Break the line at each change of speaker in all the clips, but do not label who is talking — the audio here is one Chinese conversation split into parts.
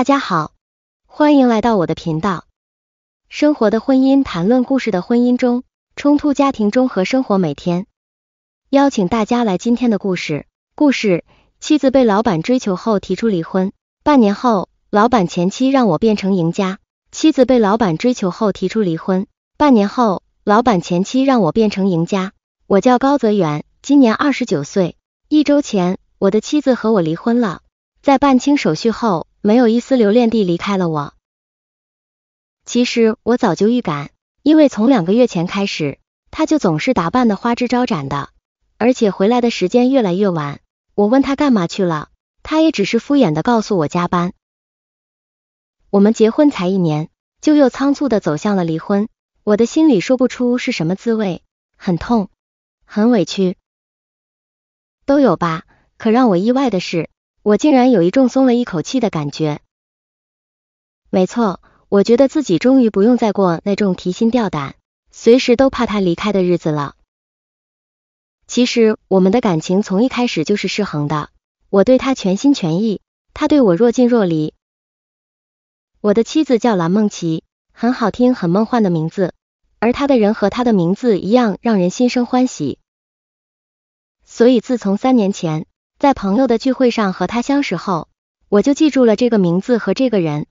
大家好，欢迎来到我的频道。生活的婚姻，谈论故事的婚姻中，冲突家庭中和生活每天。邀请大家来今天的故事。故事：妻子被老板追求后提出离婚，半年后老板前妻让我变成赢家。妻子被老板追求后提出离婚，半年后老板前妻让我变成赢家。我叫高泽远，今年二十九岁。一周前，我的妻子和我离婚了，在办清手续后。没有一丝留恋地离开了我。其实我早就预感，因为从两个月前开始，他就总是打扮的花枝招展的，而且回来的时间越来越晚。我问他干嘛去了，他也只是敷衍的告诉我加班。我们结婚才一年，就又仓促的走向了离婚，我的心里说不出是什么滋味，很痛，很委屈，都有吧。可让我意外的是。我竟然有一种松了一口气的感觉。没错，我觉得自己终于不用再过那种提心吊胆、随时都怕他离开的日子了。其实我们的感情从一开始就是失衡的，我对他全心全意，他对我若近若离。我的妻子叫蓝梦琪，很好听、很梦幻的名字，而他的人和他的名字一样，让人心生欢喜。所以自从三年前，在朋友的聚会上和他相识后，我就记住了这个名字和这个人。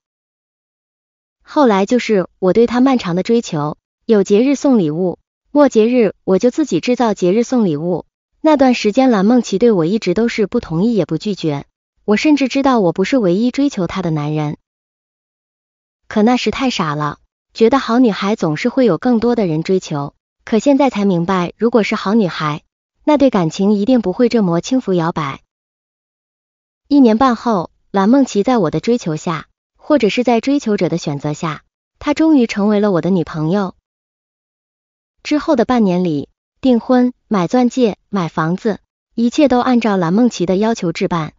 后来就是我对他漫长的追求，有节日送礼物，末节日我就自己制造节日送礼物。那段时间蓝梦琪对我一直都是不同意也不拒绝，我甚至知道我不是唯一追求她的男人。可那时太傻了，觉得好女孩总是会有更多的人追求，可现在才明白，如果是好女孩。那对感情一定不会这么轻浮摇摆。一年半后，蓝梦琪在我的追求下，或者是在追求者的选择下，她终于成为了我的女朋友。之后的半年里，订婚、买钻戒、买房子，一切都按照蓝梦琪的要求置办。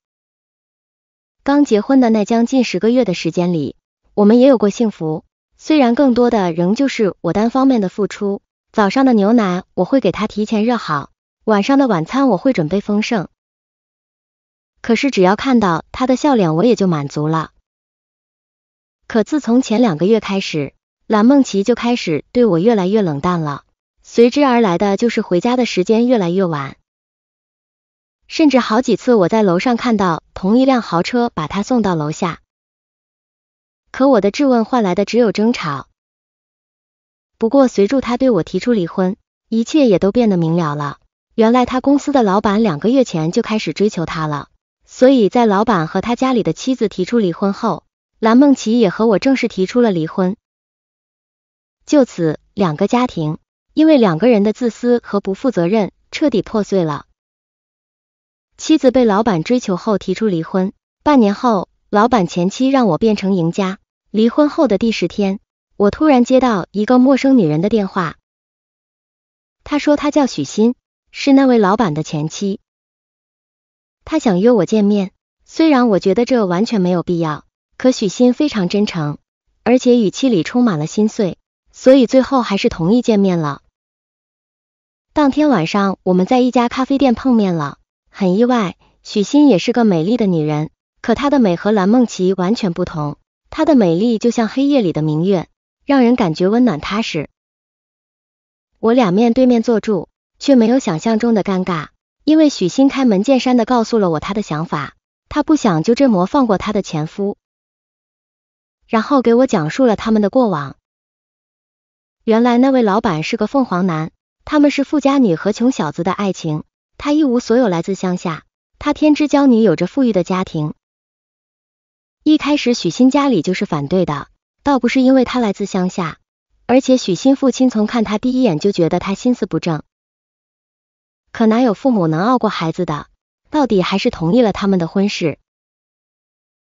刚结婚的那将近十个月的时间里，我们也有过幸福，虽然更多的仍旧是我单方面的付出。早上的牛奶我会给他提前热好。晚上的晚餐我会准备丰盛，可是只要看到他的笑脸，我也就满足了。可自从前两个月开始，蓝梦琪就开始对我越来越冷淡了，随之而来的就是回家的时间越来越晚，甚至好几次我在楼上看到同一辆豪车把他送到楼下。可我的质问换来的只有争吵。不过随着他对我提出离婚，一切也都变得明了了。原来他公司的老板两个月前就开始追求他了，所以在老板和他家里的妻子提出离婚后，蓝梦琪也和我正式提出了离婚。就此，两个家庭因为两个人的自私和不负责任，彻底破碎了。妻子被老板追求后提出离婚，半年后，老板前妻让我变成赢家。离婚后的第十天，我突然接到一个陌生女人的电话，她说她叫许欣。是那位老板的前妻，他想约我见面，虽然我觉得这完全没有必要，可许昕非常真诚，而且语气里充满了心碎，所以最后还是同意见面了。当天晚上，我们在一家咖啡店碰面了，很意外，许昕也是个美丽的女人，可她的美和蓝梦琪完全不同，她的美丽就像黑夜里的明月，让人感觉温暖踏实。我俩面对面坐住。却没有想象中的尴尬，因为许昕开门见山的告诉了我他的想法，他不想就这么放过他的前夫，然后给我讲述了他们的过往。原来那位老板是个凤凰男，他们是富家女和穷小子的爱情，他一无所有，来自乡下，他天之骄女，有着富裕的家庭。一开始许昕家里就是反对的，倒不是因为他来自乡下，而且许昕父亲从看他第一眼就觉得他心思不正。可哪有父母能拗过孩子的？到底还是同意了他们的婚事。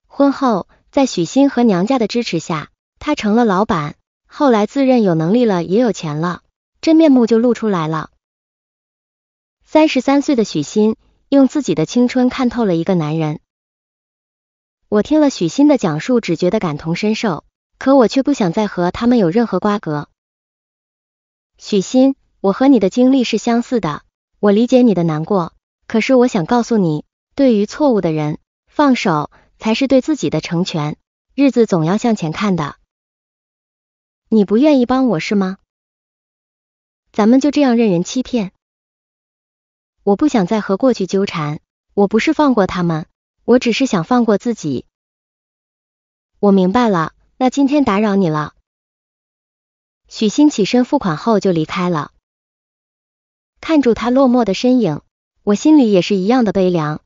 婚后，在许昕和娘家的支持下，他成了老板。后来自认有能力了，也有钱了，真面目就露出来了。三十三岁的许昕用自己的青春看透了一个男人。我听了许昕的讲述，只觉得感同身受。可我却不想再和他们有任何瓜葛。许昕，我和你的经历是相似的。我理解你的难过，可是我想告诉你，对于错误的人，放手才是对自己的成全。日子总要向前看的。你不愿意帮我是吗？咱们就这样任人欺骗？我不想再和过去纠缠。我不是放过他们，我只是想放过自己。我明白了，那今天打扰你了。许昕起身付款后就离开了。看住他落寞的身影，我心里也是一样的悲凉。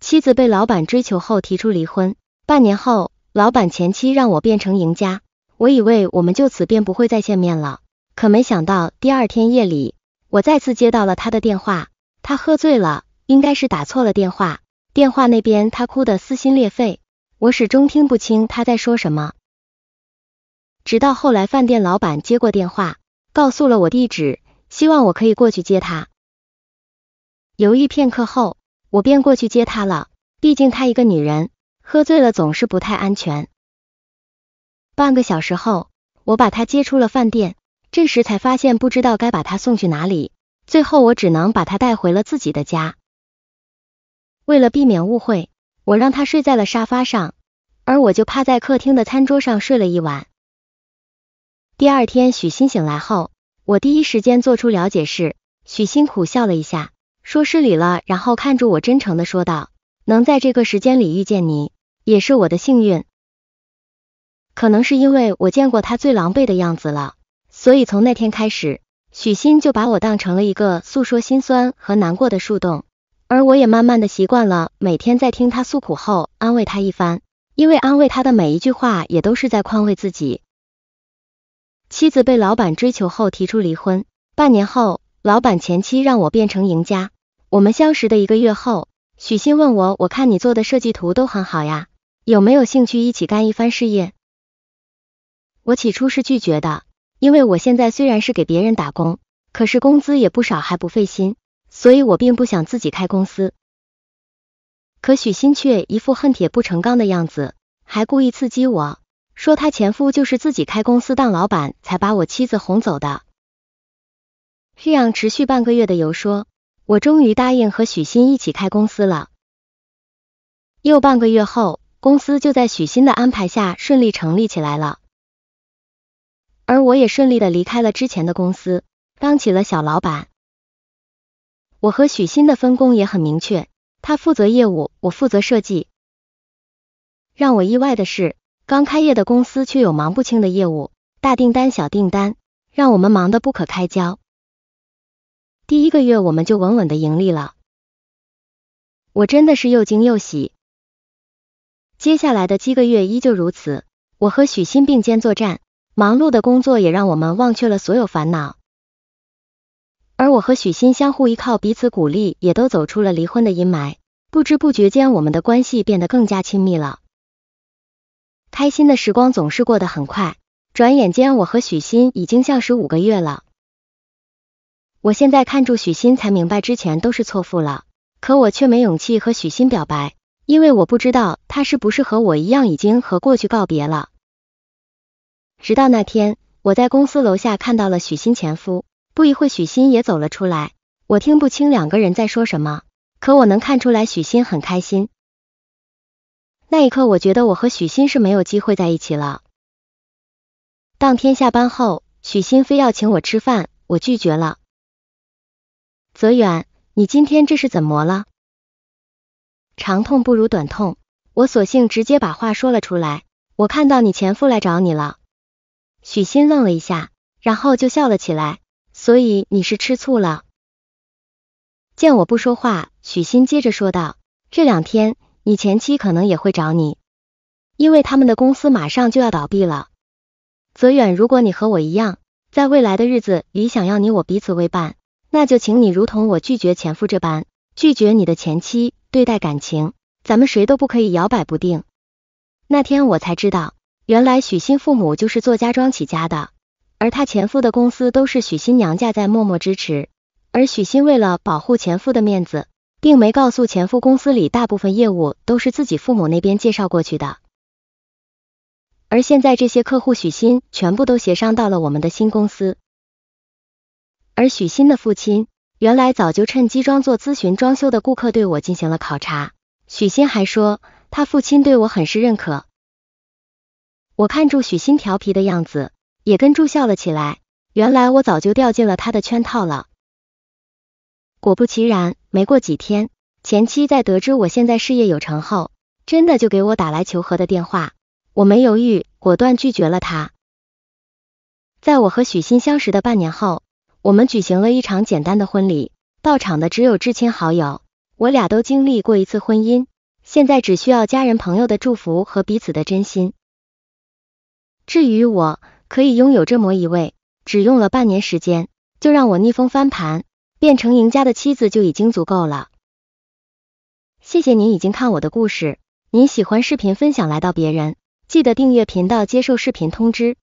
妻子被老板追求后提出离婚，半年后，老板前妻让我变成赢家。我以为我们就此便不会再见面了，可没想到第二天夜里，我再次接到了他的电话。他喝醉了，应该是打错了电话。电话那边他哭得撕心裂肺，我始终听不清他在说什么。直到后来饭店老板接过电话，告诉了我地址。希望我可以过去接她。犹豫片刻后，我便过去接她了。毕竟她一个女人，喝醉了总是不太安全。半个小时后，我把她接出了饭店，这时才发现不知道该把她送去哪里，最后我只能把她带回了自己的家。为了避免误会，我让她睡在了沙发上，而我就趴在客厅的餐桌上睡了一晚。第二天，许昕醒来后。我第一时间做出了解释，许昕苦笑了一下，说失礼了，然后看着我真诚的说道，能在这个时间里遇见你，也是我的幸运。可能是因为我见过他最狼狈的样子了，所以从那天开始，许昕就把我当成了一个诉说心酸和难过的树洞，而我也慢慢的习惯了每天在听他诉苦后安慰他一番，因为安慰他的每一句话也都是在宽慰自己。妻子被老板追求后提出离婚，半年后，老板前妻让我变成赢家。我们相识的一个月后，许昕问我，我看你做的设计图都很好呀，有没有兴趣一起干一番事业？我起初是拒绝的，因为我现在虽然是给别人打工，可是工资也不少，还不费心，所以我并不想自己开公司。可许昕却一副恨铁不成钢的样子，还故意刺激我。说他前夫就是自己开公司当老板，才把我妻子哄走的。这样持续半个月的游说，我终于答应和许昕一起开公司了。又半个月后，公司就在许昕的安排下顺利成立起来了。而我也顺利的离开了之前的公司，当起了小老板。我和许昕的分工也很明确，他负责业务，我负责设计。让我意外的是，刚开业的公司却有忙不清的业务，大订单、小订单，让我们忙得不可开交。第一个月我们就稳稳的盈利了，我真的是又惊又喜。接下来的七个月依旧如此，我和许昕并肩作战，忙碌的工作也让我们忘却了所有烦恼。而我和许昕相互依靠，彼此鼓励，也都走出了离婚的阴霾。不知不觉间，我们的关系变得更加亲密了。开心的时光总是过得很快，转眼间我和许昕已经相识五个月了。我现在看住许昕才明白之前都是错付了，可我却没勇气和许昕表白，因为我不知道他是不是和我一样已经和过去告别了。直到那天，我在公司楼下看到了许昕前夫，不一会许昕也走了出来，我听不清两个人在说什么，可我能看出来许昕很开心。那一刻，我觉得我和许昕是没有机会在一起了。当天下班后，许昕非要请我吃饭，我拒绝了。泽远，你今天这是怎么了？长痛不如短痛，我索性直接把话说了出来。我看到你前夫来找你了。许昕愣了一下，然后就笑了起来。所以你是吃醋了？见我不说话，许昕接着说道：这两天。你前妻可能也会找你，因为他们的公司马上就要倒闭了。泽远，如果你和我一样，在未来的日子里想要你我彼此为伴，那就请你如同我拒绝前夫这般，拒绝你的前妻对待感情，咱们谁都不可以摇摆不定。那天我才知道，原来许昕父母就是做家装起家的，而她前夫的公司都是许昕娘家在默默支持，而许昕为了保护前夫的面子。并没告诉前夫，公司里大部分业务都是自己父母那边介绍过去的。而现在这些客户许昕全部都协商到了我们的新公司。而许昕的父亲原来早就趁机装作咨询装修的顾客对我进行了考察。许昕还说他父亲对我很是认可。我看住许昕调皮的样子，也跟住笑了起来。原来我早就掉进了他的圈套了。果不其然，没过几天，前妻在得知我现在事业有成后，真的就给我打来求和的电话。我没犹豫，果断拒绝了他。在我和许昕相识的半年后，我们举行了一场简单的婚礼，到场的只有至亲好友。我俩都经历过一次婚姻，现在只需要家人朋友的祝福和彼此的真心。至于我，可以拥有这么一位，只用了半年时间，就让我逆风翻盘。变成赢家的妻子就已经足够了。谢谢您已经看我的故事，您喜欢视频分享来到别人，记得订阅频道接受视频通知。